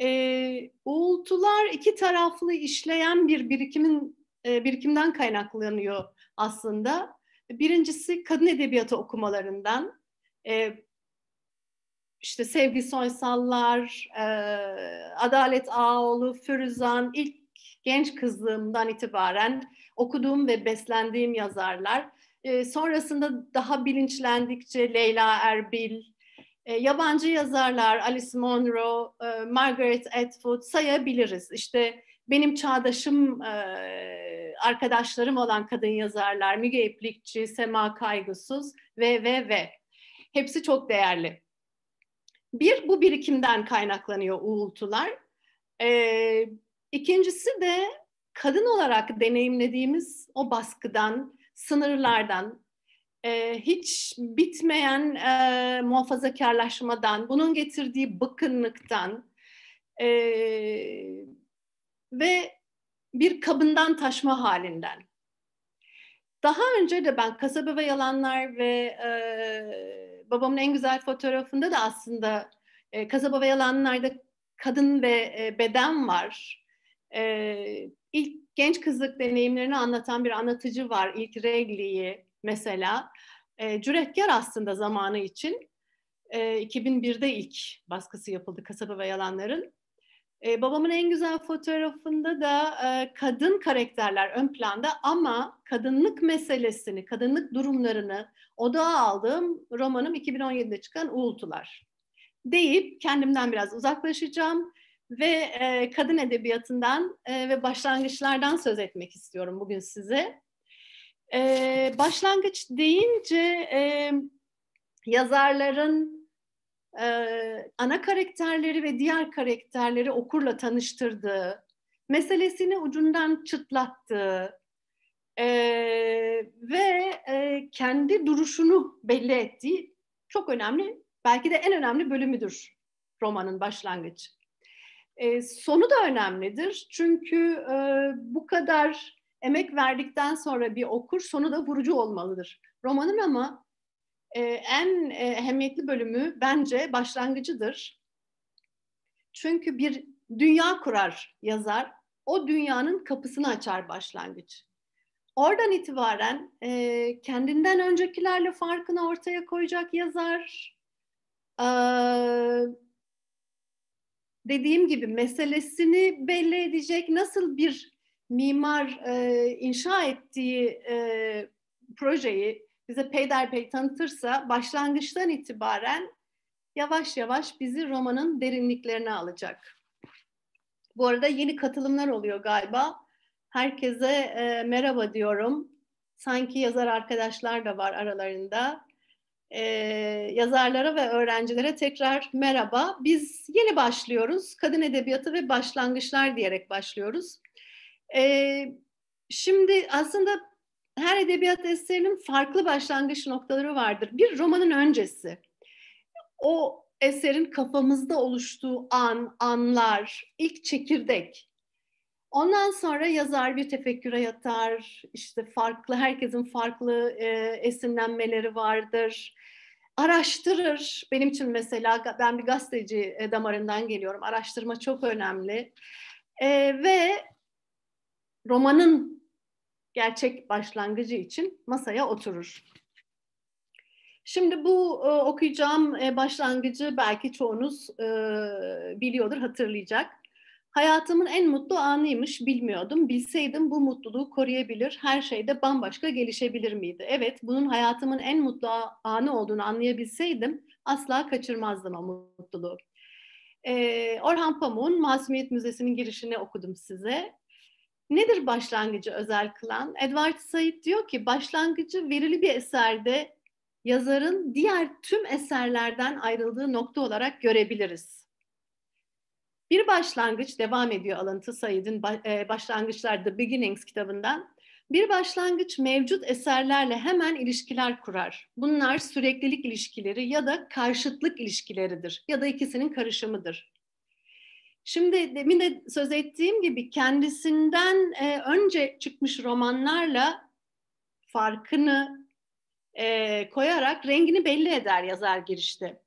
E, uğultular iki taraflı işleyen bir birikimin e, birikimden kaynaklanıyor aslında. Birincisi kadın edebiyatı okumalarından. E, işte Sevgi Soysallar, e, Adalet Ağoğlu, Firuzan, ilk genç kızlığımdan itibaren okuduğum ve beslendiğim yazarlar. E, sonrasında daha bilinçlendikçe Leyla Erbil, e, yabancı yazarlar Alice Munro, e, Margaret Atwood sayabiliriz. İşte benim çağdaşım e, arkadaşlarım olan kadın yazarlar Müge İplikçi, Sema Kaygısız ve ve ve. Hepsi çok değerli. Bir, bu birikimden kaynaklanıyor uğultular. E, ikincisi de kadın olarak deneyimlediğimiz o baskıdan, sınırlardan, e, hiç bitmeyen e, muhafazakarlaşmadan, bunun getirdiği bıkkınlıktan e, ve bir kabından taşma halinden. Daha önce de ben Kasaba ve Yalanlar ve e, babamın en güzel fotoğrafında da aslında e, Kasaba ve Yalanlar'da kadın ve e, beden var. E, ilk genç kızlık deneyimlerini anlatan bir anlatıcı var. İlk Regli'yi mesela. E, cüretkar aslında zamanı için. E, 2001'de ilk baskısı yapıldı Kasaba ve Yalanların. E, babamın en güzel fotoğrafında da e, kadın karakterler ön planda ama kadınlık meselesini, kadınlık durumlarını odağa aldığım romanım 2017'de çıkan Uğultular deyip kendimden biraz uzaklaşacağım ve e, kadın edebiyatından e, ve başlangıçlardan söz etmek istiyorum bugün size. E, başlangıç deyince e, yazarların e, ana karakterleri ve diğer karakterleri okurla tanıştırdığı, meselesini ucundan çıtlattığı e, ve e, kendi duruşunu belli ettiği çok önemli, belki de en önemli bölümüdür romanın başlangıcı. E, sonu da önemlidir çünkü e, bu kadar emek verdikten sonra bir okur sonu da vurucu olmalıdır. Romanın ama e, en e, ehemmiyetli bölümü bence başlangıcıdır. Çünkü bir dünya kurar yazar. O dünyanın kapısını açar başlangıç. Oradan itibaren e, kendinden öncekilerle farkını ortaya koyacak yazar. E, dediğim gibi meselesini belli edecek nasıl bir mimar e, inşa ettiği e, projeyi bize peyderpey tanıtırsa başlangıçtan itibaren yavaş yavaş bizi romanın derinliklerine alacak. Bu arada yeni katılımlar oluyor galiba. Herkese e, merhaba diyorum. Sanki yazar arkadaşlar da var aralarında. E, yazarlara ve öğrencilere tekrar merhaba. Biz yeni başlıyoruz. Kadın Edebiyatı ve Başlangıçlar diyerek başlıyoruz. E, şimdi aslında her edebiyat eserinin farklı başlangıç noktaları vardır. Bir romanın öncesi. O eserin kafamızda oluştuğu an, anlar, ilk çekirdek. Ondan sonra yazar bir tefekküre yatar, işte farklı, herkesin farklı e, esinlenmeleri vardır. Araştırır. Benim için mesela ben bir gazeteci damarından geliyorum. Araştırma çok önemli. E, ve romanın gerçek başlangıcı için masaya oturur. Şimdi bu e, okuyacağım e, başlangıcı belki çoğunuz e, biliyordur, hatırlayacak. Hayatımın en mutlu anıymış bilmiyordum. Bilseydim bu mutluluğu koruyabilir, her şeyde bambaşka gelişebilir miydi? Evet, bunun hayatımın en mutlu anı olduğunu anlayabilseydim asla kaçırmazdım o mutluluğu. Ee, Orhan Pamuk'un Masumiyet Müzesi'nin girişini okudum size. Nedir başlangıcı özel kılan? Edward Said diyor ki başlangıcı verili bir eserde yazarın diğer tüm eserlerden ayrıldığı nokta olarak görebiliriz. Bir başlangıç devam ediyor alıntı Said'in e, başlangıçlar Beginnings kitabından. Bir başlangıç mevcut eserlerle hemen ilişkiler kurar. Bunlar süreklilik ilişkileri ya da karşıtlık ilişkileridir ya da ikisinin karışımıdır. Şimdi demin de söz ettiğim gibi kendisinden e, önce çıkmış romanlarla farkını e, koyarak rengini belli eder yazar girişte.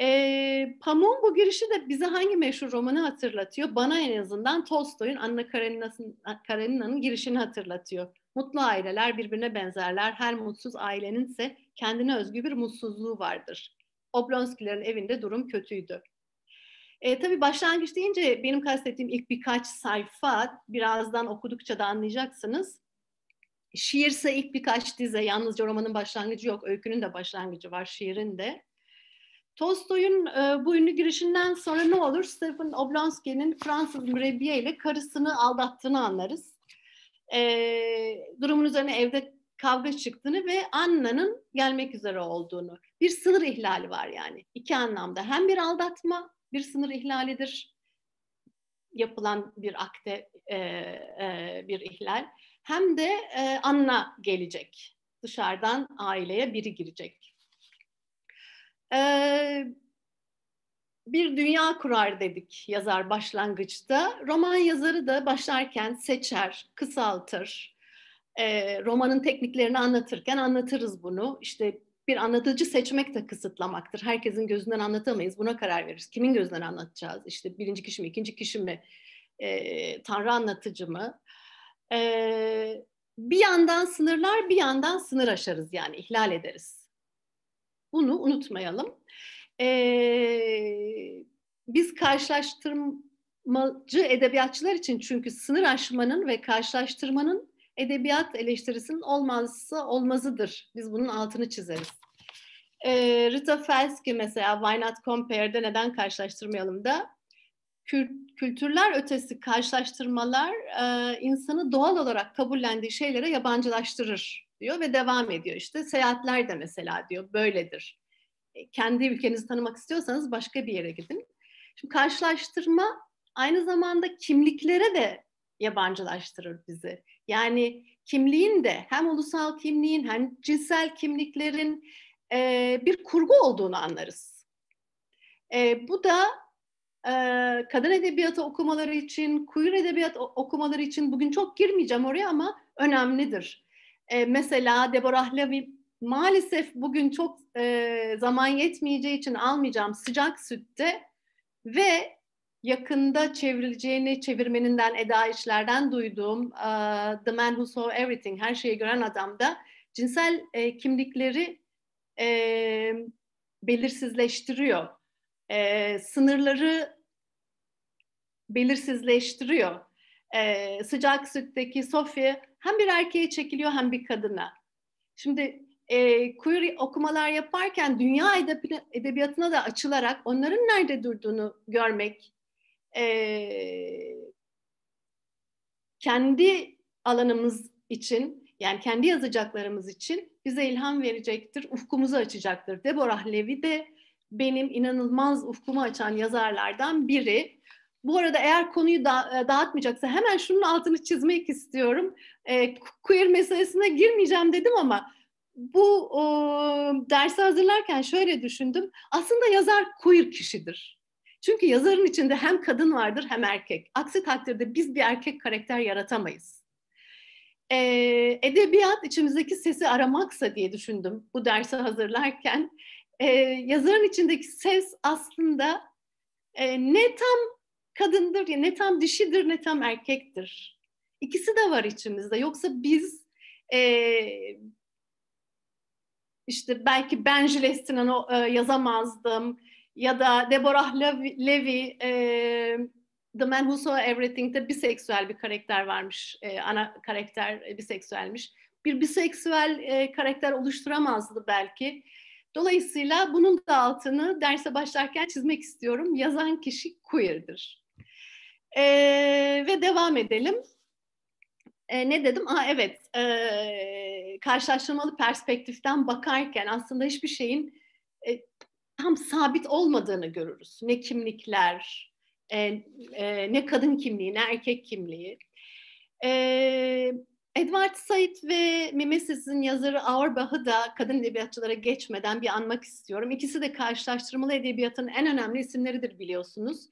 E, Pamuk'un bu girişi de bize hangi meşhur romanı hatırlatıyor? Bana en azından Tolstoy'un Anna Karenina'nın girişini hatırlatıyor. Mutlu aileler birbirine benzerler. Her mutsuz ailenin ise kendine özgü bir mutsuzluğu vardır. Oblonskilerin evinde durum kötüydü. E, tabii başlangıç deyince benim kastettiğim ilk birkaç sayfa, birazdan okudukça da anlayacaksınız. Şiirse ilk birkaç dize, yalnızca romanın başlangıcı yok, öykünün de başlangıcı var, şiirin de. Tolstoy'un e, bu ünlü girişinden sonra ne olur? Stephen Oblonsky'nin Fransız mürebbiye ile karısını aldattığını anlarız. E, durumun üzerine evde kavga çıktığını ve Anna'nın gelmek üzere olduğunu. Bir sınır ihlali var yani iki anlamda. Hem bir aldatma bir sınır ihlalidir yapılan bir akte e, e, bir ihlal hem de e, anna gelecek dışarıdan aileye biri girecek. Ee, bir dünya kurar dedik yazar başlangıçta. Roman yazarı da başlarken seçer, kısaltır. E, romanın tekniklerini anlatırken anlatırız bunu. işte bir anlatıcı seçmek de kısıtlamaktır. Herkesin gözünden anlatamayız. Buna karar veririz. Kimin gözünden anlatacağız? İşte birinci kişi mi, ikinci kişi mi, e, tanrı anlatıcı mı? E, bir yandan sınırlar, bir yandan sınır aşarız yani ihlal ederiz. Bunu unutmayalım. E, biz karşılaştırmacı edebiyatçılar için çünkü sınır aşmanın ve karşılaştırmanın edebiyat eleştirisinin olmazsa olmazıdır. Biz bunun altını çizeriz. E, Rita Felski mesela Why Not Compare'de neden karşılaştırmayalım da kültürler ötesi karşılaştırmalar e, insanı doğal olarak kabullendiği şeylere yabancılaştırır diyor ve devam ediyor işte. Seyahatler de mesela diyor böyledir. E, kendi ülkenizi tanımak istiyorsanız başka bir yere gidin. Şimdi karşılaştırma aynı zamanda kimliklere de yabancılaştırır bizi. Yani kimliğin de hem ulusal kimliğin hem cinsel kimliklerin e, bir kurgu olduğunu anlarız. E, bu da e, kadın edebiyatı okumaları için, queer edebiyat okumaları için bugün çok girmeyeceğim oraya ama önemlidir. E, mesela Deborah Levy maalesef bugün çok e, zaman yetmeyeceği için almayacağım sıcak sütte ve yakında çevrileceğini çevirmeninden Eda İşler'den duyduğum uh, The Man Who Saw Everything, Her Şeyi Gören Adam'da cinsel e, kimlikleri e, belirsizleştiriyor. E, sınırları belirsizleştiriyor. E, sıcak sütteki Sophie hem bir erkeğe çekiliyor hem bir kadına. Şimdi e, queer okumalar yaparken dünya edebiyatına da açılarak onların nerede durduğunu görmek e, kendi alanımız için yani kendi yazacaklarımız için bize ilham verecektir, ufkumuzu açacaktır. Deborah Levy de benim inanılmaz ufkumu açan yazarlardan biri. Bu arada eğer konuyu da, e, dağıtmayacaksa hemen şunun altını çizmek istiyorum. E, queer meselesine girmeyeceğim dedim ama bu o, dersi hazırlarken şöyle düşündüm. Aslında yazar queer kişidir. Çünkü yazarın içinde hem kadın vardır hem erkek. Aksi takdirde biz bir erkek karakter yaratamayız. E, edebiyat içimizdeki sesi aramaksa diye düşündüm bu dersi hazırlarken. E, yazarın içindeki ses aslında e, ne tam kadındır ya ne tam dişidir ne tam erkektir. İkisi de var içimizde. Yoksa biz e, işte belki ben Jilestinan e, yazamazdım ya da Deborah Levy, Levy e, The Man Who Saw Everything'de biseksüel bir karakter varmış. E, ana karakter e, biseksüelmiş. Bir biseksüel e, karakter oluşturamazdı belki. Dolayısıyla bunun da altını derse başlarken çizmek istiyorum. Yazan kişi queer'dir. E, ve devam edelim. E, ne dedim? Aa, evet, e, karşılaştırmalı perspektiften bakarken aslında hiçbir şeyin e, tam sabit olmadığını görürüz. Ne kimlikler, e, e, ne kadın kimliği, ne erkek kimliği. E, Edward Said ve Mimesis'in yazarı Auerbach'ı da kadın edebiyatçılara geçmeden bir anmak istiyorum. İkisi de karşılaştırmalı edebiyatın en önemli isimleridir biliyorsunuz.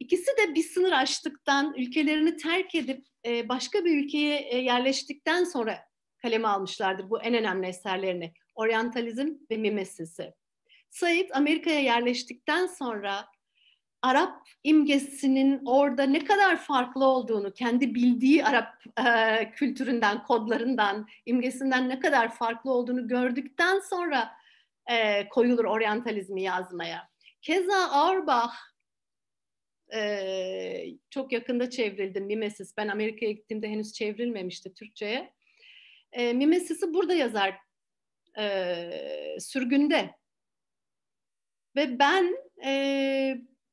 İkisi de bir sınır aştıktan, ülkelerini terk edip e, başka bir ülkeye e, yerleştikten sonra kaleme almışlardır bu en önemli eserlerini. Orientalizm ve Mimesis'i. Said Amerika'ya yerleştikten sonra Arap imgesinin orada ne kadar farklı olduğunu, kendi bildiği Arap e, kültüründen, kodlarından, imgesinden ne kadar farklı olduğunu gördükten sonra e, koyulur oryantalizmi yazmaya. Keza Auerbach e, çok yakında çevrildi Mimesis. Ben Amerika'ya gittiğimde henüz çevrilmemişti Türkçe'ye. E, Mimesis'i burada yazar e, sürgünde ve ben e,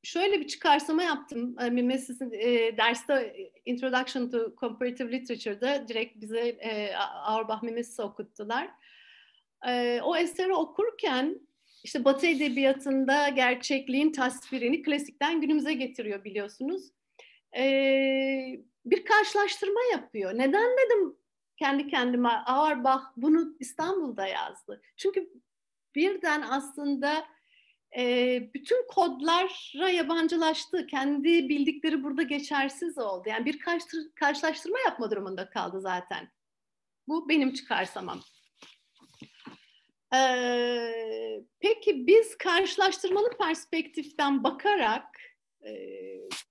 şöyle bir çıkarsama yaptım. Mimesis'in e, derste e, Introduction to Comparative Literature'da direkt bize e, Auerbach Mimesis'i okuttular. E, o eseri okurken işte Batı edebiyatında gerçekliğin tasvirini klasikten günümüze getiriyor biliyorsunuz. Ee, bir karşılaştırma yapıyor. Neden dedim kendi kendime Auerbach bunu İstanbul'da yazdı. Çünkü birden aslında e, bütün kodlara yabancılaştı. Kendi bildikleri burada geçersiz oldu. Yani bir karşı, karşılaştırma yapma durumunda kaldı zaten. Bu benim çıkarsamam. Ee, peki biz karşılaştırmalı perspektiften bakarak e,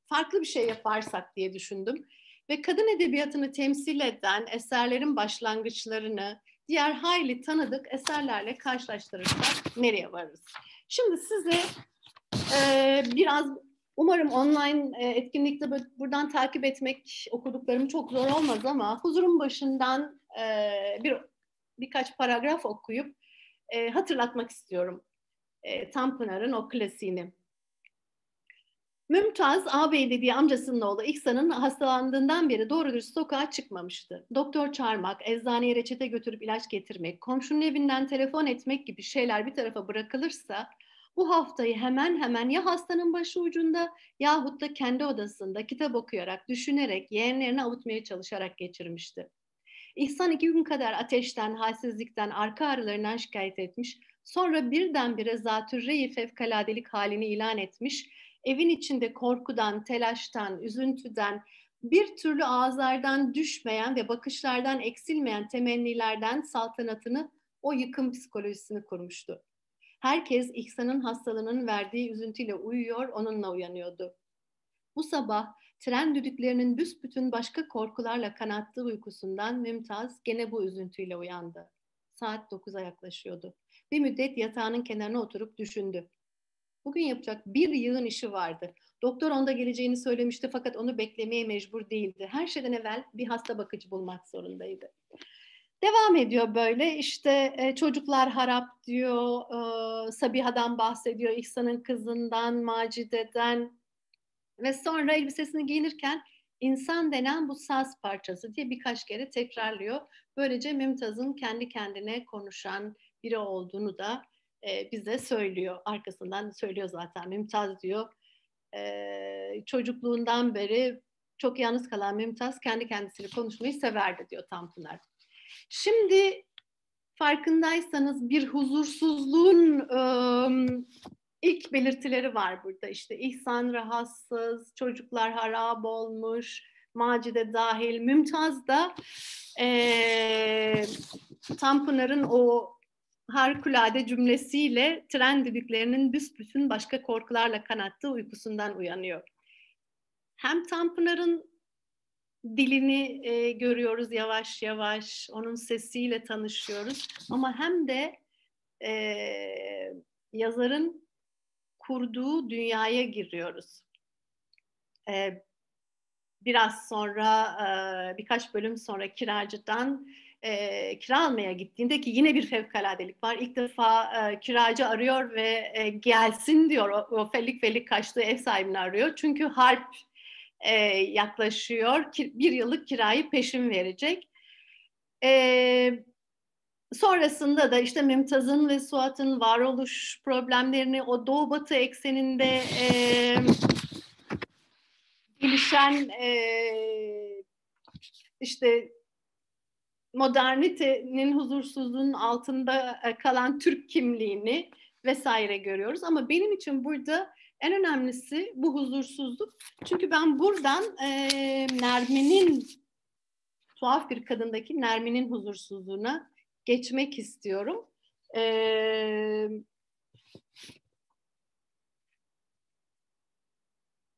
farklı bir şey yaparsak diye düşündüm. Ve kadın edebiyatını temsil eden eserlerin başlangıçlarını diğer hayli tanıdık eserlerle karşılaştırırsak nereye varırız? Şimdi size e, biraz umarım online e, etkinlikte buradan takip etmek okuduklarım çok zor olmaz ama huzurun başından e, bir birkaç paragraf okuyup e, hatırlatmak istiyorum e, Tanpınar'ın o klasiğini. Mümtaz ağabeyli dediği amcasının oğlu İhsan'ın hastalandığından beri doğru dürüst sokağa çıkmamıştı. Doktor çağırmak, eczaneye reçete götürüp ilaç getirmek, komşunun evinden telefon etmek gibi şeyler bir tarafa bırakılırsa bu haftayı hemen hemen ya hastanın başı ucunda yahut da kendi odasında kitap okuyarak, düşünerek, yeğenlerini avutmaya çalışarak geçirmişti. İhsan iki gün kadar ateşten, halsizlikten, arka ağrılarından şikayet etmiş, sonra birdenbire zatürreyi fevkaladelik halini ilan etmiş evin içinde korkudan, telaştan, üzüntüden, bir türlü ağızlardan düşmeyen ve bakışlardan eksilmeyen temennilerden saltanatını, o yıkım psikolojisini kurmuştu. Herkes İhsan'ın hastalığının verdiği üzüntüyle uyuyor, onunla uyanıyordu. Bu sabah tren düdüklerinin büsbütün başka korkularla kanattığı uykusundan Mümtaz gene bu üzüntüyle uyandı. Saat 9'a yaklaşıyordu. Bir müddet yatağının kenarına oturup düşündü. Bugün yapacak bir yığın işi vardı. Doktor onda geleceğini söylemişti fakat onu beklemeye mecbur değildi. Her şeyden evvel bir hasta bakıcı bulmak zorundaydı. Devam ediyor böyle işte e, çocuklar harap diyor, e, Sabiha'dan bahsediyor, İhsan'ın kızından, Macide'den ve sonra elbisesini giyinirken insan denen bu saz parçası diye birkaç kere tekrarlıyor. Böylece Mümtaz'ın kendi kendine konuşan biri olduğunu da e, bize söylüyor. Arkasından söylüyor zaten Mümtaz diyor. E, çocukluğundan beri çok yalnız kalan Mümtaz kendi kendisiyle konuşmayı severdi diyor Tanpınar. Şimdi farkındaysanız bir huzursuzluğun e, ilk belirtileri var burada. İşte İhsan rahatsız, çocuklar harap olmuş, Macide dahil, Mümtaz da e, Tanpınar'ın o harikulade cümlesiyle tren düdüklerinin büsbütün başka korkularla kanattığı uykusundan uyanıyor. Hem Tanpınar'ın dilini e, görüyoruz yavaş yavaş, onun sesiyle tanışıyoruz ama hem de e, yazarın kurduğu dünyaya giriyoruz. E, biraz sonra, e, birkaç bölüm sonra Kiracı'dan e, kira almaya gittiğinde ki yine bir fevkaladelik var. İlk defa e, kiracı arıyor ve e, gelsin diyor. O, o felik felik kaçtığı ev sahibini arıyor. Çünkü harp e, yaklaşıyor. Ki, bir yıllık kirayı peşin verecek. E, sonrasında da işte Mümtaz'ın ve Suat'ın varoluş problemlerini o doğu batı ekseninde e, gelişen e, işte modernitenin huzursuzluğunun altında e, kalan Türk kimliğini vesaire görüyoruz. Ama benim için burada en önemlisi bu huzursuzluk. Çünkü ben buradan e, Nermin'in tuhaf bir kadındaki Nermin'in huzursuzluğuna geçmek istiyorum. E,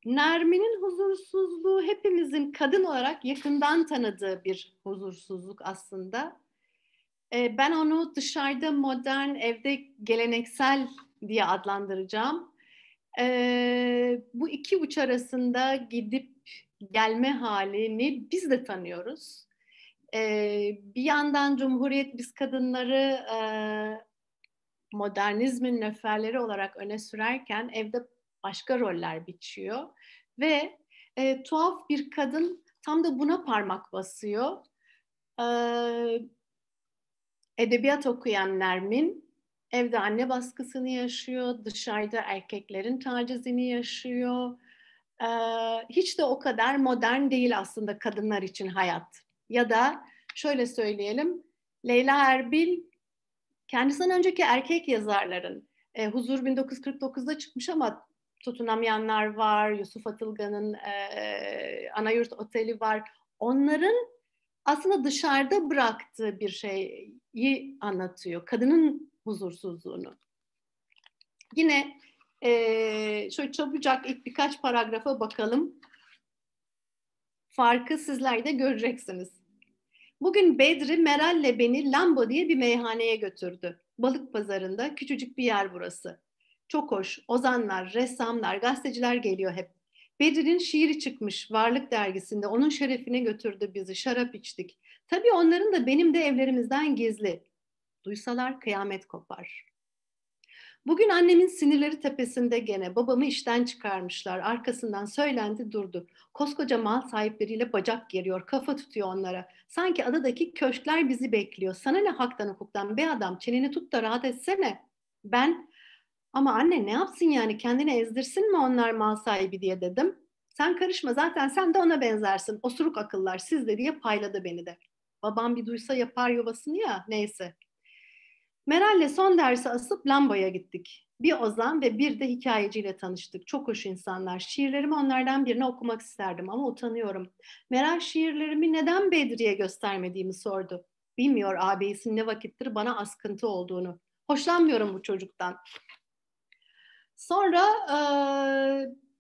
Nermin'in huzursuzluğu hepimizin kadın olarak yakından tanıdığı bir huzursuzluk aslında. E, ben onu dışarıda modern, evde geleneksel diye adlandıracağım. E, bu iki uç arasında gidip gelme halini biz de tanıyoruz. E, bir yandan Cumhuriyet biz kadınları e, modernizmin neferleri olarak öne sürerken evde başka roller biçiyor ve e, tuhaf bir kadın tam da buna parmak basıyor. E, edebiyat okuyan Nermin evde anne baskısını yaşıyor, dışarıda erkeklerin tacizini yaşıyor. E, hiç de o kadar modern değil aslında kadınlar için hayat. Ya da şöyle söyleyelim, Leyla Erbil kendisinden önceki erkek yazarların e, Huzur 1949'da çıkmış ama tutunamayanlar var, Yusuf Atılgan'ın e, Anayurt Oteli var. Onların aslında dışarıda bıraktığı bir şeyi anlatıyor. Kadının huzursuzluğunu. Yine e, şöyle çabucak ilk birkaç paragrafa bakalım. Farkı sizler de göreceksiniz. Bugün Bedri Meral'le beni Lambo diye bir meyhaneye götürdü. Balık pazarında küçücük bir yer burası. Çok hoş. Ozanlar, ressamlar, gazeteciler geliyor hep. Bedir'in şiiri çıkmış Varlık dergisinde. Onun şerefine götürdü bizi. Şarap içtik. Tabii onların da benim de evlerimizden gizli. Duysalar kıyamet kopar. Bugün annemin sinirleri tepesinde gene babamı işten çıkarmışlar. Arkasından söylendi durdu. Koskoca mal sahipleriyle bacak geriyor, kafa tutuyor onlara. Sanki adadaki köşkler bizi bekliyor. Sana ne haktan hukuktan be adam çeneni tut da rahat etsene. Ben ama anne ne yapsın yani kendini ezdirsin mi onlar mal sahibi diye dedim. Sen karışma zaten sen de ona benzersin. Osuruk akıllar sizde diye payladı beni de. Babam bir duysa yapar yuvasını ya neyse. Meral'le son dersi asıp lambaya gittik. Bir Ozan ve bir de hikayeciyle tanıştık. Çok hoş insanlar. Şiirlerimi onlardan birine okumak isterdim ama utanıyorum. Meral şiirlerimi neden Bedri'ye göstermediğimi sordu. Bilmiyor ağabeyisinin ne vakittir bana askıntı olduğunu. Hoşlanmıyorum bu çocuktan. Sonra e,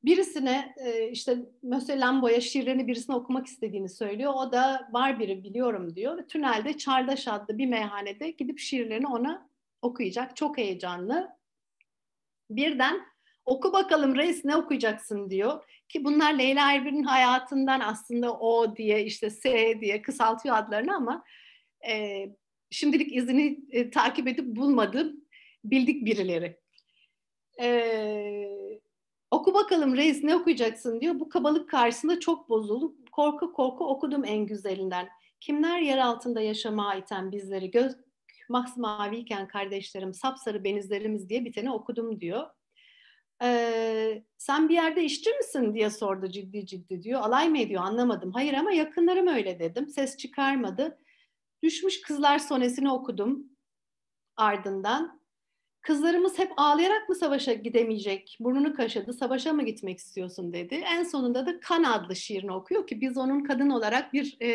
birisine e, işte mesela Lambo'ya şiirlerini birisine okumak istediğini söylüyor. O da var biri biliyorum diyor. Ve tünelde Çardaş adlı bir meyhanede gidip şiirlerini ona okuyacak. Çok heyecanlı. Birden oku bakalım reis ne okuyacaksın diyor. Ki bunlar Leyla Erbil'in hayatından aslında O diye işte S diye kısaltıyor adlarını ama e, şimdilik izini e, takip edip bulmadım bildik birileri. Ee, oku bakalım reis ne okuyacaksın diyor. Bu kabalık karşısında çok bozulup korku korku okudum en güzelinden. Kimler yer altında yaşama iten bizleri göz maks maviyken kardeşlerim sapsarı benizlerimiz diye biteni okudum diyor. Ee, sen bir yerde işçi misin diye sordu ciddi ciddi diyor. Alay mı ediyor anlamadım. Hayır ama yakınlarım öyle dedim. Ses çıkarmadı. Düşmüş Kızlar Sonesi'ni okudum ardından. Kızlarımız hep ağlayarak mı savaşa gidemeyecek? Burnunu kaşıdı, savaşa mı gitmek istiyorsun dedi. En sonunda da Kan adlı şiirini okuyor ki biz onun kadın olarak bir e,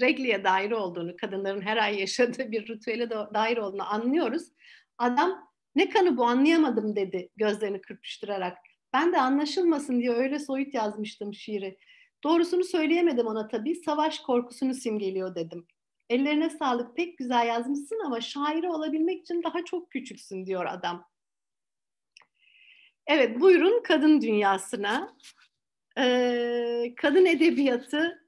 regliye dair olduğunu, kadınların her ay yaşadığı bir ritüele dair olduğunu anlıyoruz. Adam ne kanı bu anlayamadım dedi gözlerini kırpıştırarak. Ben de anlaşılmasın diye öyle soyut yazmıştım şiiri. Doğrusunu söyleyemedim ona tabii. Savaş korkusunu simgeliyor dedim. Ellerine sağlık pek güzel yazmışsın ama şairi olabilmek için daha çok küçüksün diyor adam. Evet buyurun kadın dünyasına. Ee, kadın edebiyatı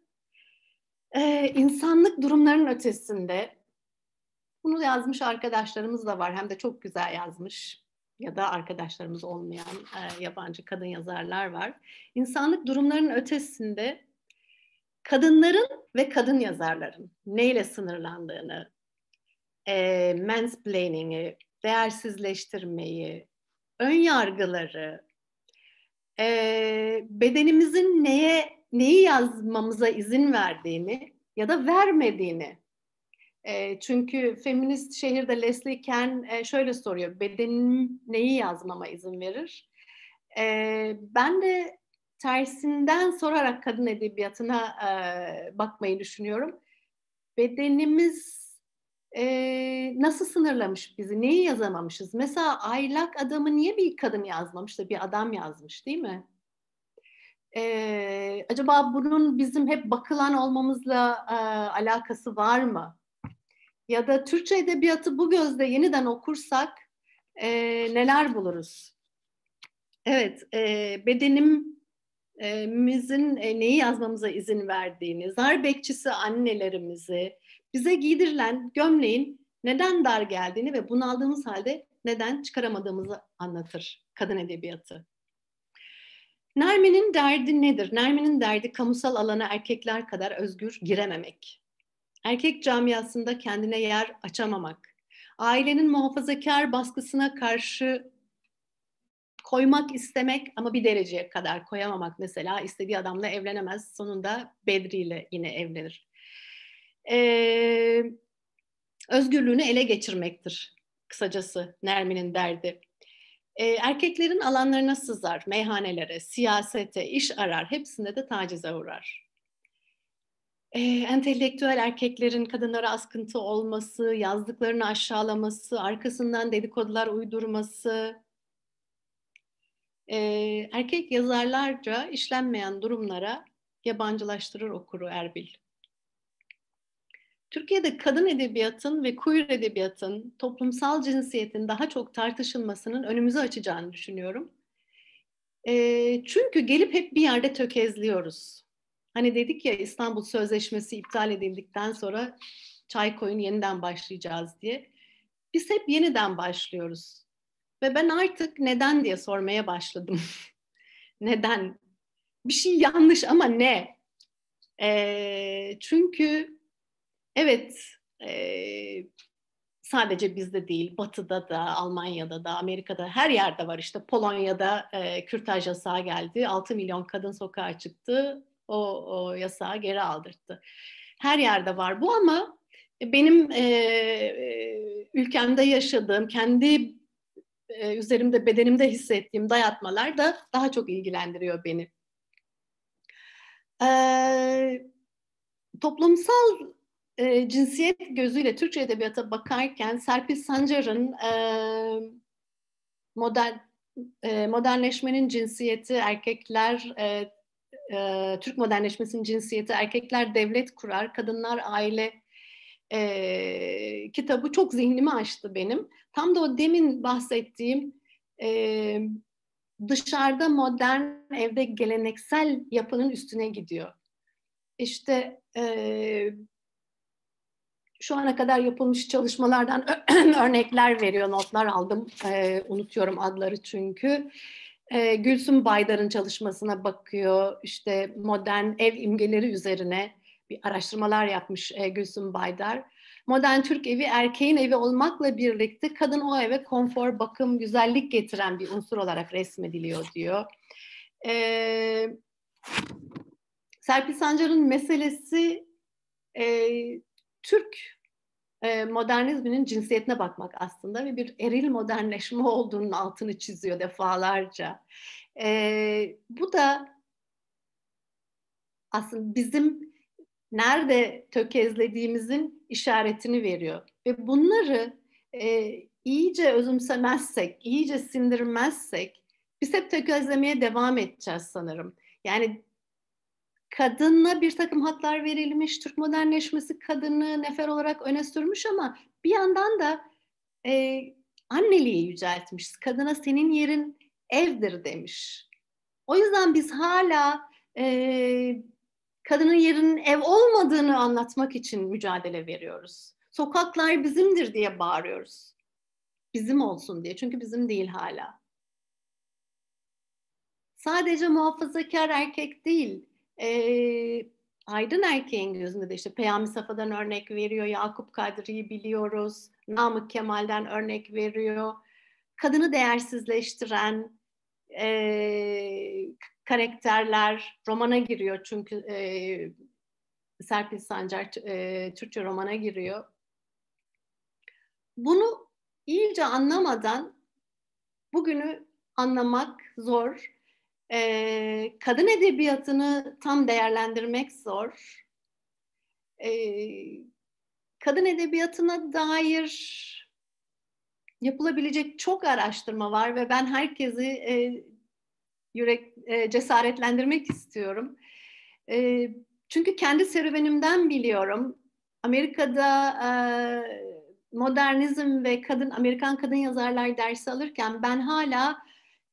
e, insanlık durumlarının ötesinde. Bunu yazmış arkadaşlarımız da var hem de çok güzel yazmış ya da arkadaşlarımız olmayan e, yabancı kadın yazarlar var. İnsanlık durumlarının ötesinde kadınların ve kadın yazarların neyle sınırlandığını, e, mansplaining'i, değersizleştirmeyi, ön yargıları, e, bedenimizin neye neyi yazmamıza izin verdiğini ya da vermediğini. E, çünkü feminist şehirde Leslie Ken e, şöyle soruyor, bedenim neyi yazmama izin verir? E, ben de tersinden sorarak kadın edebiyatına e, bakmayı düşünüyorum. Bedenimiz e, nasıl sınırlamış bizi, neyi yazamamışız? Mesela Aylak adamı niye bir kadın yazmamış da bir adam yazmış değil mi? E, acaba bunun bizim hep bakılan olmamızla e, alakası var mı? Ya da Türkçe edebiyatı bu gözle yeniden okursak e, neler buluruz? Evet, e, bedenim annelerimizin e, neyi yazmamıza izin verdiğini, zar bekçisi annelerimizi, bize giydirilen gömleğin neden dar geldiğini ve bunaldığımız halde neden çıkaramadığımızı anlatır kadın edebiyatı. Nermin'in derdi nedir? Nermin'in derdi kamusal alana erkekler kadar özgür girememek. Erkek camiasında kendine yer açamamak. Ailenin muhafazakar baskısına karşı koymak istemek ama bir dereceye kadar koyamamak mesela istediği adamla evlenemez. Sonunda Bedri ile yine evlenir. Ee, özgürlüğünü ele geçirmektir kısacası Nermin'in derdi. Ee, erkeklerin alanlarına sızar, meyhanelere, siyasete, iş arar, hepsinde de tacize uğrar. Ee, entelektüel erkeklerin kadınlara askıntı olması, yazdıklarını aşağılaması, arkasından dedikodular uydurması, e, erkek yazarlarca işlenmeyen durumlara yabancılaştırır okuru Erbil. Türkiye'de kadın edebiyatın ve queer edebiyatın toplumsal cinsiyetin daha çok tartışılmasının önümüzü açacağını düşünüyorum. E, çünkü gelip hep bir yerde tökezliyoruz. Hani dedik ya İstanbul Sözleşmesi iptal edildikten sonra çay koyun yeniden başlayacağız diye. Biz hep yeniden başlıyoruz. Ve ben artık neden diye sormaya başladım. neden? Bir şey yanlış ama ne? E, çünkü evet e, sadece bizde değil, Batı'da da, Almanya'da da, Amerika'da her yerde var. işte Polonya'da e, kürtaj yasağı geldi, 6 milyon kadın sokağa çıktı, o, o yasağı geri aldırttı. Her yerde var bu ama benim e, ülkemde yaşadığım, kendi e, üzerimde, bedenimde hissettiğim dayatmalar da daha çok ilgilendiriyor beni. Ee, toplumsal e, cinsiyet gözüyle Türkçe edebiyata bakarken Serpil Sancar'ın e, modern e, modernleşmenin cinsiyeti erkekler e, e, Türk modernleşmesinin cinsiyeti erkekler devlet kurar, kadınlar aile e, kitabı çok zihnimi açtı benim. Tam da o demin bahsettiğim e, dışarıda modern, evde geleneksel yapının üstüne gidiyor. İşte e, şu ana kadar yapılmış çalışmalardan örnekler veriyor, notlar aldım. E, unutuyorum adları çünkü. E, Gülsüm Baydar'ın çalışmasına bakıyor. İşte modern ev imgeleri üzerine bir araştırmalar yapmış e, Gülsüm Baydar. Modern Türk evi erkeğin evi olmakla birlikte kadın o eve konfor, bakım, güzellik getiren bir unsur olarak resmediliyor diyor. E, Serpil Sancar'ın meselesi e, Türk e, modernizminin cinsiyetine bakmak aslında ve bir eril modernleşme olduğunun altını çiziyor defalarca. E, bu da aslında bizim nerede tökezlediğimizin işaretini veriyor. Ve bunları e, iyice özümsemezsek, iyice sindirmezsek biz hep tökezlemeye devam edeceğiz sanırım. Yani kadına bir takım hatlar verilmiş, Türk modernleşmesi kadını nefer olarak öne sürmüş ama bir yandan da e, anneliği yüceltmiş. Kadına senin yerin evdir demiş. O yüzden biz hala e, kadının yerinin ev olmadığını anlatmak için mücadele veriyoruz. Sokaklar bizimdir diye bağırıyoruz. Bizim olsun diye. Çünkü bizim değil hala. Sadece muhafazakar erkek değil, e, aydın erkeğin gözünde de işte Peyami Safa'dan örnek veriyor, Yakup Kadri'yi biliyoruz, Namık Kemal'den örnek veriyor. Kadını değersizleştiren, e, karakterler romana giriyor çünkü e, Serpil Sancar e, Türkçe romana giriyor. Bunu iyice anlamadan bugünü anlamak zor. E, kadın edebiyatını tam değerlendirmek zor. E, kadın edebiyatına dair yapılabilecek çok araştırma var ve ben herkesi e, yürek e, cesaretlendirmek istiyorum. E, çünkü kendi serüvenimden biliyorum. Amerika'da e, modernizm ve kadın Amerikan kadın yazarlar dersi alırken ben hala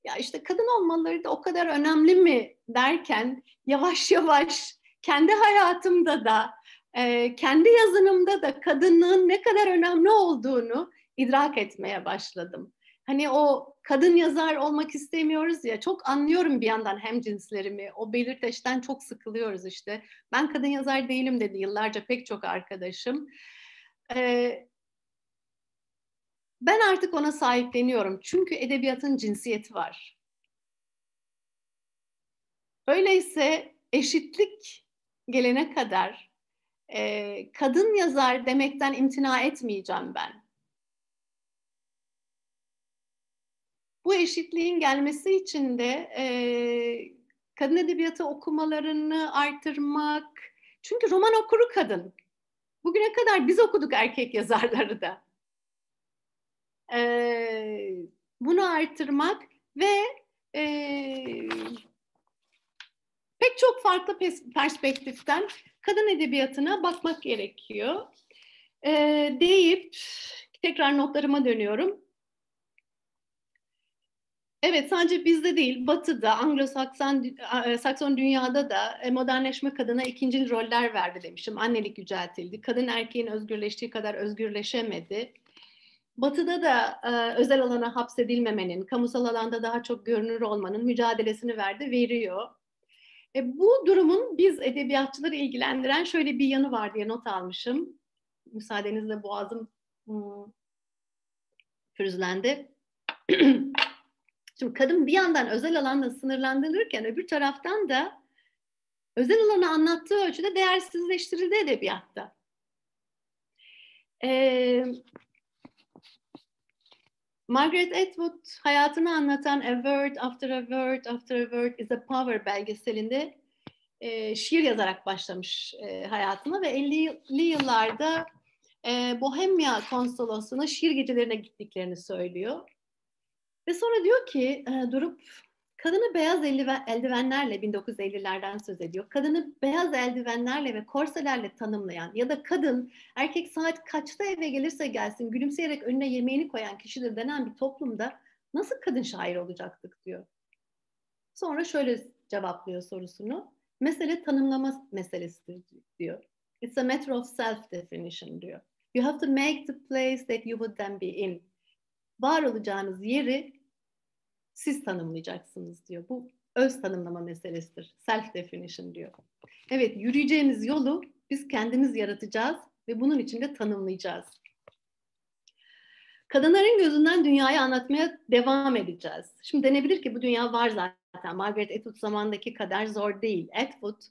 ya işte kadın olmaları da o kadar önemli mi derken yavaş yavaş kendi hayatımda da e, kendi yazınımda da kadının ne kadar önemli olduğunu idrak etmeye başladım. Hani o kadın yazar olmak istemiyoruz ya çok anlıyorum bir yandan hem cinslerimi. O belirteçten çok sıkılıyoruz işte. Ben kadın yazar değilim dedi yıllarca pek çok arkadaşım. Ee, ben artık ona sahipleniyorum. Çünkü edebiyatın cinsiyeti var. Öyleyse eşitlik gelene kadar e, kadın yazar demekten imtina etmeyeceğim ben. Bu eşitliğin gelmesi için de e, kadın edebiyatı okumalarını artırmak. Çünkü roman okuru kadın. Bugüne kadar biz okuduk erkek yazarları da. E, bunu artırmak ve e, pek çok farklı perspektiften kadın edebiyatına bakmak gerekiyor. E, deyip tekrar notlarıma dönüyorum. Evet sadece bizde değil, Batı'da, Anglo-Sakson e, Sakson dünyada da e, modernleşme kadına ikinci roller verdi demiştim. Annelik yüceltildi. Kadın erkeğin özgürleştiği kadar özgürleşemedi. Batı'da da e, özel alana hapsedilmemenin, kamusal alanda daha çok görünür olmanın mücadelesini verdi, veriyor. E, bu durumun biz edebiyatçıları ilgilendiren şöyle bir yanı var diye not almışım. Müsaadenizle boğazım hmm, pürüzlendi. Şimdi kadın bir yandan özel alanda sınırlandırılırken öbür taraftan da özel alanı anlattığı ölçüde değersizleştirildi edebiyatta. Ee, Margaret Atwood hayatını anlatan A Word After A Word After A Word is a Power belgeselinde e, şiir yazarak başlamış e, hayatına ve 50'li yıllarda e, Bohemia konsolosluğuna şiir gecelerine gittiklerini söylüyor. Ve sonra diyor ki e, durup kadını beyaz eldivenlerle 1950'lerden söz ediyor. Kadını beyaz eldivenlerle ve korselerle tanımlayan ya da kadın erkek saat kaçta eve gelirse gelsin gülümseyerek önüne yemeğini koyan kişidir denen bir toplumda nasıl kadın şair olacaktık diyor. Sonra şöyle cevaplıyor sorusunu. Mesele tanımlama meselesidir diyor. It's a matter of self definition diyor. You have to make the place that you would then be in. Var olacağınız yeri siz tanımlayacaksınız diyor. Bu öz tanımlama meselesidir. Self definition diyor. Evet yürüyeceğimiz yolu biz kendimiz yaratacağız ve bunun içinde tanımlayacağız. Kadınların gözünden dünyayı anlatmaya devam edeceğiz. Şimdi denebilir ki bu dünya var zaten. Margaret Atwood zamandaki kadar zor değil. Atwood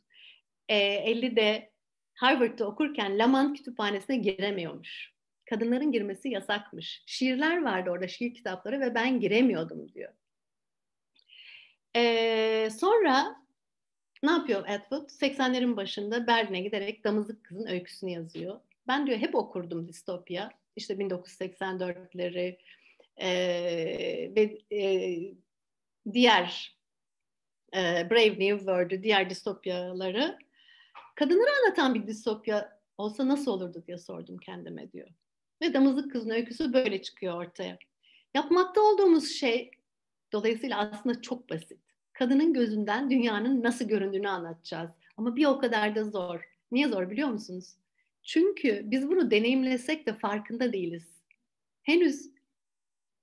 e, 50'de Harvard'da okurken Laman kütüphanesine giremiyormuş. Kadınların girmesi yasakmış. Şiirler vardı orada, şiir kitapları ve ben giremiyordum diyor. Ee, sonra ne yapıyor Atwood? 80'lerin başında Berlin'e giderek Damızlık Kız'ın öyküsünü yazıyor. Ben diyor hep okurdum distopya. İşte 1984'leri e, ee, ve e, diğer e, Brave New World'ü, diğer distopyaları. Kadınları anlatan bir distopya olsa nasıl olurdu diye sordum kendime diyor. Ve Damızlık Kız'ın öyküsü böyle çıkıyor ortaya. Yapmakta olduğumuz şey dolayısıyla aslında çok basit kadının gözünden dünyanın nasıl göründüğünü anlatacağız. Ama bir o kadar da zor. Niye zor biliyor musunuz? Çünkü biz bunu deneyimlesek de farkında değiliz. Henüz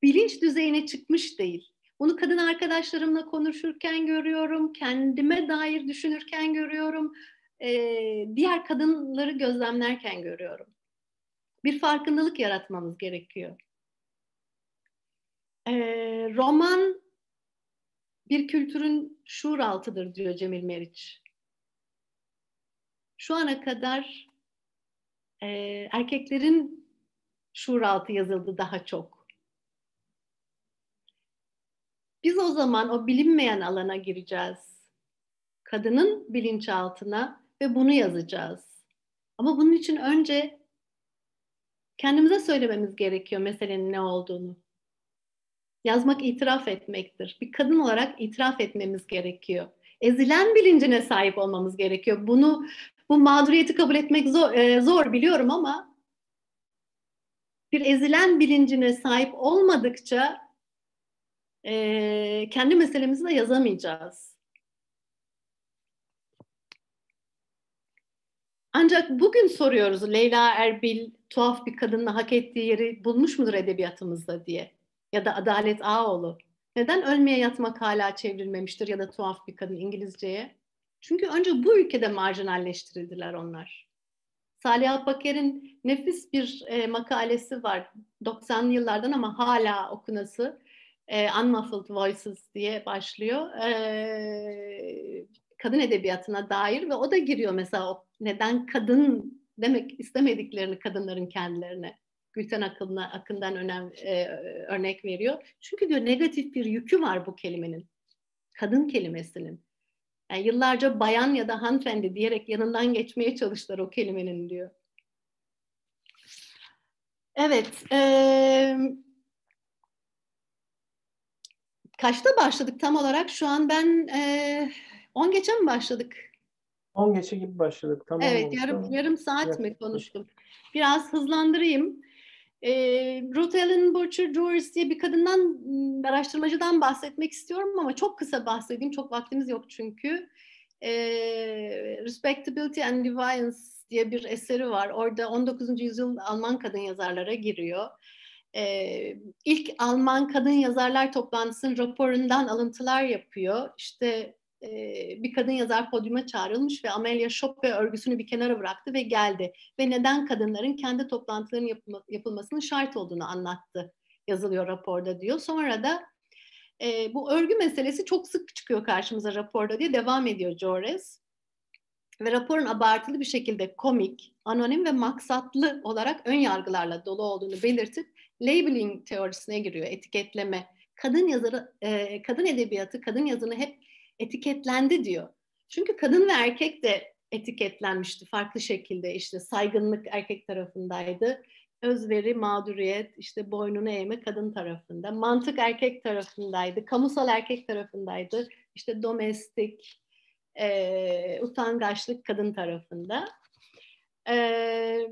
bilinç düzeyine çıkmış değil. Bunu kadın arkadaşlarımla konuşurken görüyorum, kendime dair düşünürken görüyorum, diğer kadınları gözlemlerken görüyorum. Bir farkındalık yaratmamız gerekiyor. Roman bir kültürün şuur altıdır diyor Cemil Meriç. Şu ana kadar e, erkeklerin şuur altı yazıldı daha çok. Biz o zaman o bilinmeyen alana gireceğiz. Kadının bilinçaltına ve bunu yazacağız. Ama bunun için önce kendimize söylememiz gerekiyor meselenin ne olduğunu. Yazmak itiraf etmektir. Bir kadın olarak itiraf etmemiz gerekiyor. Ezilen bilincine sahip olmamız gerekiyor. Bunu bu mağduriyeti kabul etmek zor, e, zor biliyorum ama bir ezilen bilincine sahip olmadıkça e, kendi meselemizi de yazamayacağız. Ancak bugün soruyoruz Leyla Erbil tuhaf bir kadınla hak ettiği yeri bulmuş mudur edebiyatımızda diye ya da Adalet Ağoğlu. Neden ölmeye yatmak hala çevrilmemiştir ya da tuhaf bir kadın İngilizceye? Çünkü önce bu ülkede marjinalleştirildiler onlar. Salih Alpaker'in nefis bir e, makalesi var 90'lı yıllardan ama hala okunası e, Unmuffled Voices diye başlıyor. E, kadın edebiyatına dair ve o da giriyor mesela o, neden kadın demek istemediklerini kadınların kendilerine. Gülten Akın'la, Akın'dan önem, e, örnek veriyor. Çünkü diyor negatif bir yükü var bu kelimenin. Kadın kelimesinin. Yani yıllarca bayan ya da hanımefendi diyerek yanından geçmeye çalıştılar o kelimenin diyor. Evet. E, kaçta başladık tam olarak? Şu an ben e, 10 geçe mi başladık? 10 geçe gibi başladık. Tamam evet, yarım, yarım saat evet. mi konuştum? Biraz hızlandırayım. E, Ruth Ellen Butcher Drawers diye bir kadından, hmm, araştırmacıdan bahsetmek istiyorum ama çok kısa bahsedeyim. Çok vaktimiz yok çünkü. E, Respectability and Deviance diye bir eseri var. Orada 19. yüzyıl Alman kadın yazarlara giriyor. Ee, ilk Alman kadın yazarlar toplantısının raporundan alıntılar yapıyor. İşte e, bir kadın yazar podyuma çağrılmış ve Amelia Schoppe örgüsünü bir kenara bıraktı ve geldi. Ve neden kadınların kendi toplantılarının yapılma, yapılmasının şart olduğunu anlattı yazılıyor raporda diyor. Sonra da e, bu örgü meselesi çok sık çıkıyor karşımıza raporda diye devam ediyor Jores. Ve raporun abartılı bir şekilde komik, anonim ve maksatlı olarak ön yargılarla dolu olduğunu belirtip labeling teorisine giriyor, etiketleme. Kadın yazarı, e, kadın edebiyatı, kadın yazını hep etiketlendi diyor. Çünkü kadın ve erkek de etiketlenmişti farklı şekilde işte saygınlık erkek tarafındaydı. Özveri, mağduriyet, işte boynunu eğme kadın tarafında. Mantık erkek tarafındaydı. Kamusal erkek tarafındaydı. İşte domestik, e, utangaçlık kadın tarafında. E,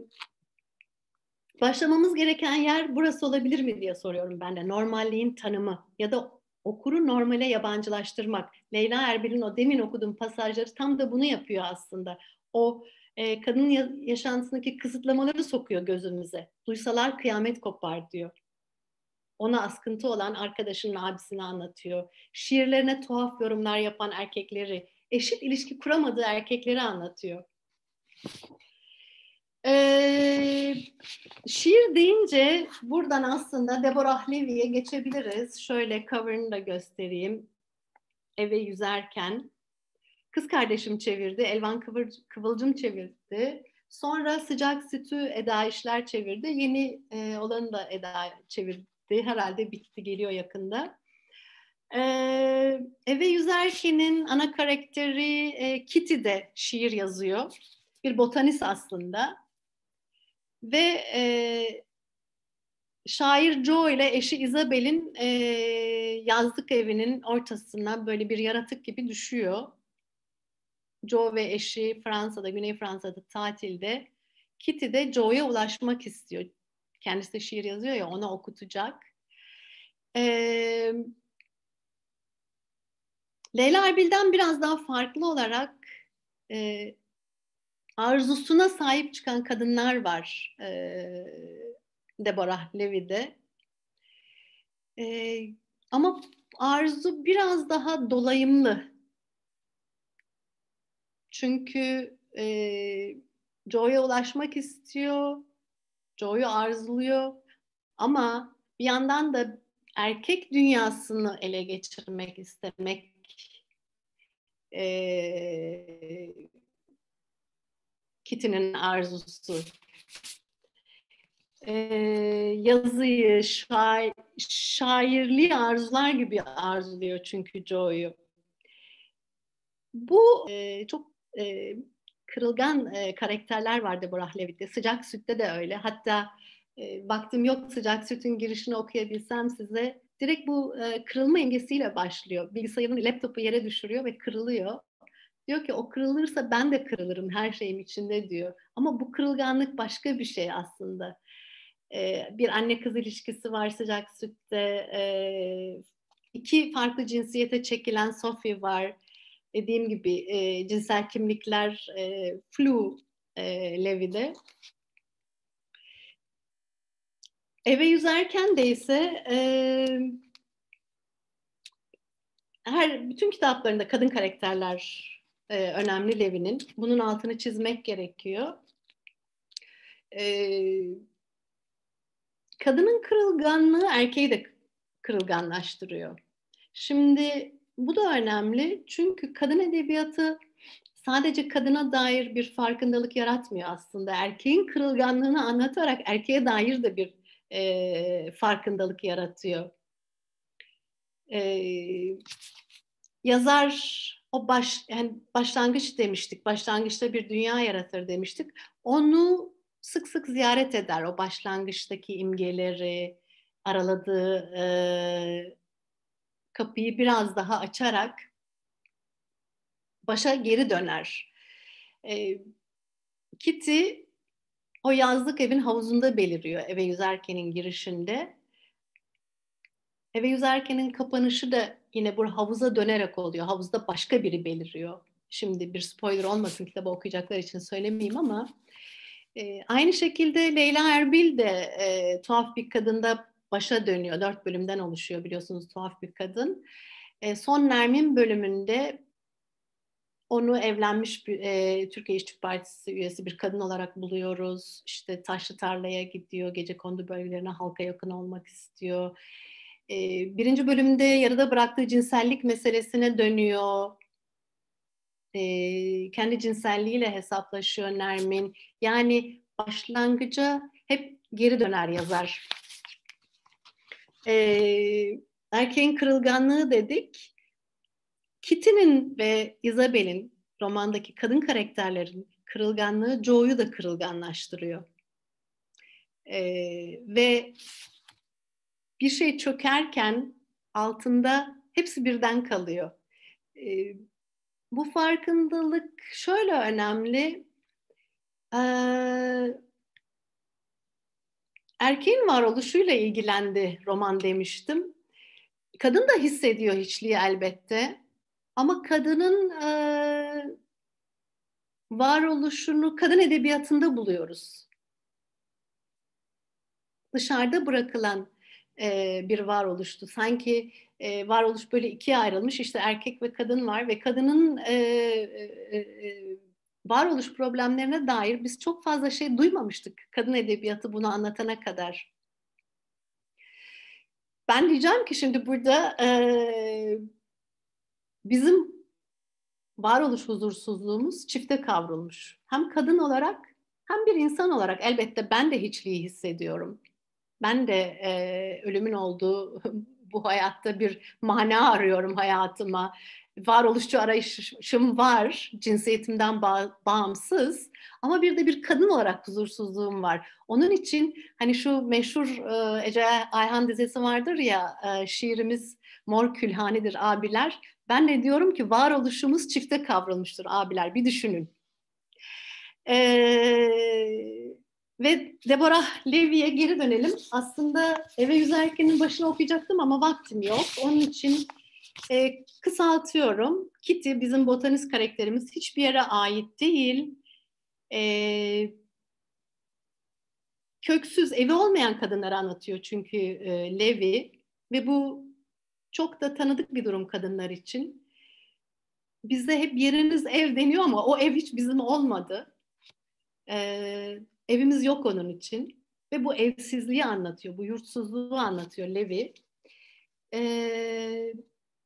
başlamamız gereken yer burası olabilir mi diye soruyorum ben de. Normalliğin tanımı ya da okuru normale yabancılaştırmak. Leyla Erbil'in o demin okuduğum pasajları tam da bunu yapıyor aslında. O e, kadın yaşantısındaki kısıtlamaları sokuyor gözümüze. Duysalar kıyamet kopar diyor. Ona askıntı olan arkadaşının abisini anlatıyor. Şiirlerine tuhaf yorumlar yapan erkekleri, eşit ilişki kuramadığı erkekleri anlatıyor. Ee, şiir deyince buradan aslında Deborah Levy'ye geçebiliriz. Şöyle cover'ını da göstereyim. Eve yüzerken. Kız kardeşim çevirdi, Elvan Kıvır, Kıvılcım çevirdi. Sonra Sıcak Sütü Eda İşler çevirdi. Yeni e, olanı da Eda çevirdi. Herhalde bitti, geliyor yakında. Ee, Eve Yüzerken'in ana karakteri e, Kitty de şiir yazıyor. Bir botanist aslında ve e, şair Joe ile eşi Isabel'in e, yazlık evinin ortasına böyle bir yaratık gibi düşüyor. Joe ve eşi Fransa'da, Güney Fransa'da tatilde. Kitty de Joe'ya ulaşmak istiyor. Kendisi de şiir yazıyor ya ona okutacak. Ee, Leyla Erbil'den biraz daha farklı olarak e, arzusuna sahip çıkan kadınlar var e, Deborah Levy'de. E, ama arzu biraz daha dolayımlı. Çünkü e, Joy'a ulaşmak istiyor, Joy'u arzuluyor ama bir yandan da erkek dünyasını ele geçirmek istemek e, Kitinin arzusu. Ee, yazıyı, şair, şairliği arzular gibi arzuluyor çünkü Joe'yu. Bu e, çok e, kırılgan e, karakterler var Deborah Levitt'te. Sıcak Süt'te de öyle. Hatta e, baktım yok Sıcak Süt'ün girişini okuyabilsem size. Direkt bu e, kırılma imgesiyle başlıyor. Bilgisayarın laptopu yere düşürüyor ve kırılıyor. Diyor ki o kırılırsa ben de kırılırım her şeyim içinde diyor. Ama bu kırılganlık başka bir şey aslında. Ee, bir anne kız ilişkisi var sıcak sütte. Ee, iki farklı cinsiyete çekilen Sophie var. Dediğim gibi e, cinsel kimlikler e, flu e, Levi'de. Eve yüzerken de ise e, her bütün kitaplarında kadın karakterler e, önemli Levi'nin. Bunun altını çizmek gerekiyor. E, kadının kırılganlığı erkeği de kırılganlaştırıyor. Şimdi bu da önemli çünkü kadın edebiyatı sadece kadına dair bir farkındalık yaratmıyor aslında. Erkeğin kırılganlığını anlatarak erkeğe dair de bir e, farkındalık yaratıyor. E, yazar o baş yani başlangıç demiştik. Başlangıçta bir dünya yaratır demiştik. Onu sık sık ziyaret eder o başlangıçtaki imgeleri, araladığı e, kapıyı biraz daha açarak başa geri döner. E, Kitty o yazlık evin havuzunda beliriyor eve yüzerkenin girişinde. Eve yüzerkenin kapanışı da yine bu havuza dönerek oluyor. Havuzda başka biri beliriyor. Şimdi bir spoiler olmasın kitabı okuyacaklar için söylemeyeyim ama e, aynı şekilde Leyla Erbil de e, Tuhaf Bir Kadın'da başa dönüyor. Dört bölümden oluşuyor biliyorsunuz Tuhaf Bir Kadın. E, son Nermin bölümünde onu evlenmiş bir, e, Türkiye İşçi Partisi üyesi bir kadın olarak buluyoruz. İşte taşlı tarlaya gidiyor, gece kondu bölgelerine halka yakın olmak istiyor e, birinci bölümde yarıda bıraktığı cinsellik meselesine dönüyor. E, kendi cinselliğiyle hesaplaşıyor Nermin. Yani başlangıca hep geri döner yazar. E, erkeğin kırılganlığı dedik. Kitty'nin ve Isabel'in romandaki kadın karakterlerin kırılganlığı Joe'yu da kırılganlaştırıyor. E, ve bir şey çökerken altında hepsi birden kalıyor. E, bu farkındalık şöyle önemli. E, erkeğin varoluşuyla ilgilendi roman demiştim. Kadın da hissediyor hiçliği elbette. Ama kadının e, varoluşunu kadın edebiyatında buluyoruz. Dışarıda bırakılan e, bir varoluştu. Sanki e, varoluş böyle ikiye ayrılmış işte erkek ve kadın var ve kadının e, e, e, e, varoluş problemlerine dair biz çok fazla şey duymamıştık kadın edebiyatı bunu anlatana kadar. Ben diyeceğim ki şimdi burada e, bizim varoluş huzursuzluğumuz çifte kavrulmuş. Hem kadın olarak hem bir insan olarak elbette ben de hiçliği hissediyorum ben de e, ölümün olduğu bu hayatta bir mana arıyorum hayatıma. Varoluşçu arayışım var, cinsiyetimden ba- bağımsız ama bir de bir kadın olarak huzursuzluğum var. Onun için hani şu meşhur e, Ece Ayhan dizesi vardır ya, e, şiirimiz Mor Külhanidir abiler. Ben de diyorum ki varoluşumuz çifte kavrılmıştır abiler, bir düşünün. Eee ve Deborah Levy'ye geri dönelim. Aslında Eve Yüzerken'in başına okuyacaktım ama vaktim yok. Onun için e, kısaltıyorum. Kitty bizim botanist karakterimiz hiçbir yere ait değil. E, köksüz, evi olmayan kadınları anlatıyor çünkü e, Levi. Ve bu çok da tanıdık bir durum kadınlar için. Bizde hep yeriniz ev deniyor ama o ev hiç bizim olmadı. E, Evimiz yok onun için ve bu evsizliği anlatıyor, bu yurtsuzluğu anlatıyor Levi. Ee,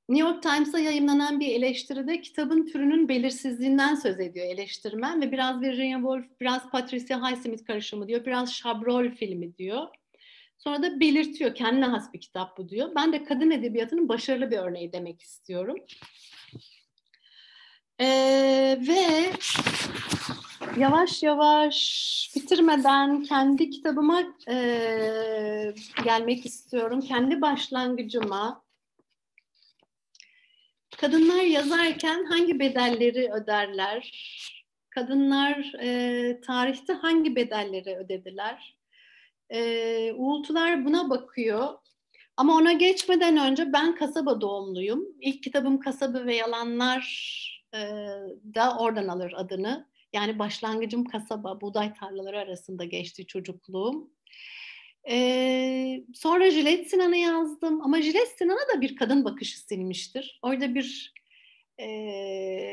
New York Times'a yayınlanan bir eleştiride kitabın türünün belirsizliğinden söz ediyor eleştirmen ve biraz Virginia Woolf, biraz Patricia Highsmith karışımı diyor, biraz Chabrol filmi diyor. Sonra da belirtiyor kendine has bir kitap bu diyor. Ben de kadın edebiyatının başarılı bir örneği demek istiyorum. Ee, ve yavaş yavaş bitirmeden kendi kitabıma e, gelmek istiyorum. Kendi başlangıcıma. Kadınlar yazarken hangi bedelleri öderler? Kadınlar e, tarihte hangi bedelleri ödediler? E, Uğultular buna bakıyor. Ama ona geçmeden önce ben kasaba doğumluyum. İlk kitabım Kasaba ve Yalanlar e, da oradan alır adını. Yani başlangıcım kasaba, buğday tarlaları arasında geçti çocukluğum. Ee, sonra Jilet Sinan'a yazdım ama Jilet Sinan'a da bir kadın bakışı silmiştir. Orada bir e,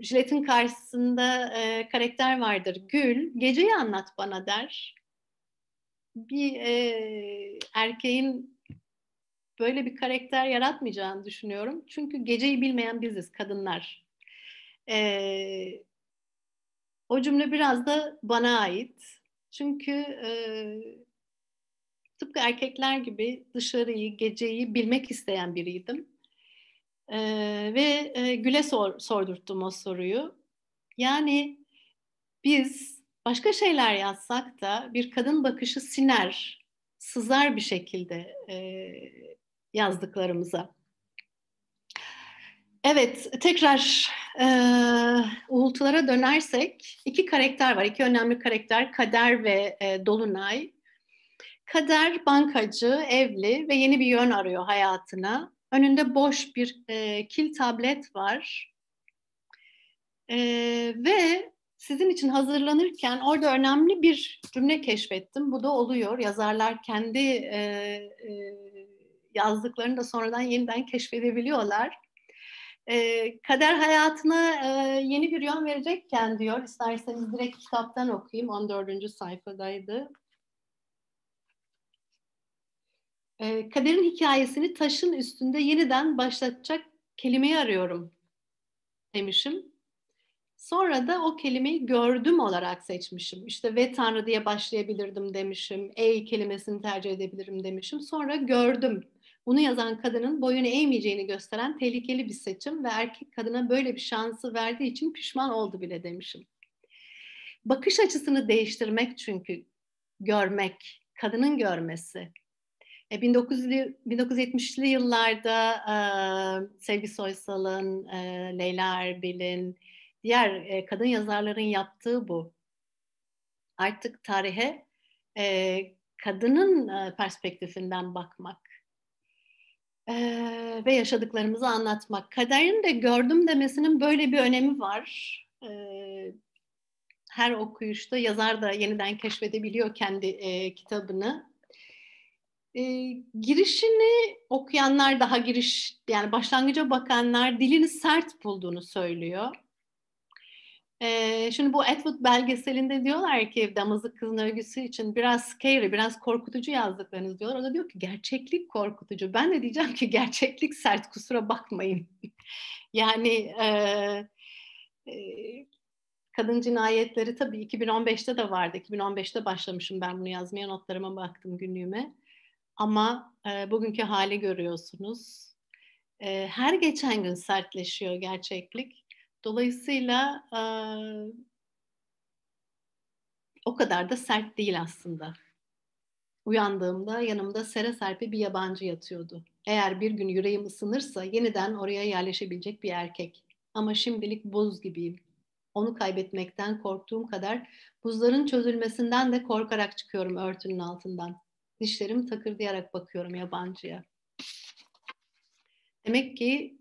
Jilet'in karşısında e, karakter vardır. Gül, geceyi anlat bana der. Bir e, erkeğin böyle bir karakter yaratmayacağını düşünüyorum. Çünkü geceyi bilmeyen biziz kadınlar. E, o cümle biraz da bana ait. Çünkü e, tıpkı erkekler gibi dışarıyı, geceyi bilmek isteyen biriydim. E, ve e, Gül'e sor, sordurttum o soruyu. Yani biz başka şeyler yazsak da bir kadın bakışı siner, sızar bir şekilde e, yazdıklarımıza. Evet, tekrar e, uğultulara dönersek iki karakter var, iki önemli karakter Kader ve e, Dolunay. Kader bankacı, evli ve yeni bir yön arıyor hayatına. Önünde boş bir e, kil tablet var e, ve sizin için hazırlanırken orada önemli bir cümle keşfettim. Bu da oluyor. Yazarlar kendi e, e, yazdıklarını da sonradan yeniden keşfedebiliyorlar e, kader hayatına e, yeni bir yön verecekken diyor, İsterseniz direkt kitaptan okuyayım, 14. sayfadaydı. E, kaderin hikayesini taşın üstünde yeniden başlatacak kelimeyi arıyorum demişim. Sonra da o kelimeyi gördüm olarak seçmişim. İşte ve Tanrı diye başlayabilirdim demişim. Ey kelimesini tercih edebilirim demişim. Sonra gördüm bunu yazan kadının boyunu eğmeyeceğini gösteren tehlikeli bir seçim ve erkek kadına böyle bir şansı verdiği için pişman oldu bile demişim. Bakış açısını değiştirmek çünkü görmek, kadının görmesi. E, 1970'li yıllarda e, Sevgi Soysal'ın, e, Leyla Erbil'in, diğer e, kadın yazarların yaptığı bu. Artık tarihe e, kadının e, perspektifinden bakmak ee, ve yaşadıklarımızı anlatmak. Kaderin de gördüm demesinin böyle bir önemi var. Ee, her okuyuşta yazar da yeniden keşfedebiliyor kendi e, kitabını. E, girişini okuyanlar daha giriş yani başlangıca bakanlar dilini sert bulduğunu söylüyor. Ee, şimdi bu Atwood belgeselinde diyorlar ki Damızlık Kızın Örgüsü için biraz scary, biraz korkutucu yazdıklarınız diyorlar. O da diyor ki gerçeklik korkutucu. Ben de diyeceğim ki gerçeklik sert kusura bakmayın. yani e, e, kadın cinayetleri tabii 2015'te de vardı. 2015'te başlamışım ben bunu yazmaya notlarıma baktım günlüğüme. Ama e, bugünkü hali görüyorsunuz. E, her geçen gün sertleşiyor gerçeklik Dolayısıyla e, o kadar da sert değil aslında. Uyandığımda yanımda sere serpe bir yabancı yatıyordu. Eğer bir gün yüreğim ısınırsa yeniden oraya yerleşebilecek bir erkek. Ama şimdilik buz gibiyim. Onu kaybetmekten korktuğum kadar buzların çözülmesinden de korkarak çıkıyorum örtünün altından. Dişlerim takırdayarak bakıyorum yabancıya. Demek ki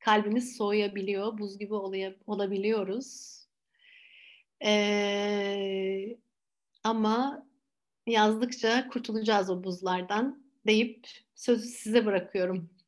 kalbimiz soğuyabiliyor, buz gibi olabiliyoruz. Ee, ama yazdıkça kurtulacağız o buzlardan deyip sözü size bırakıyorum.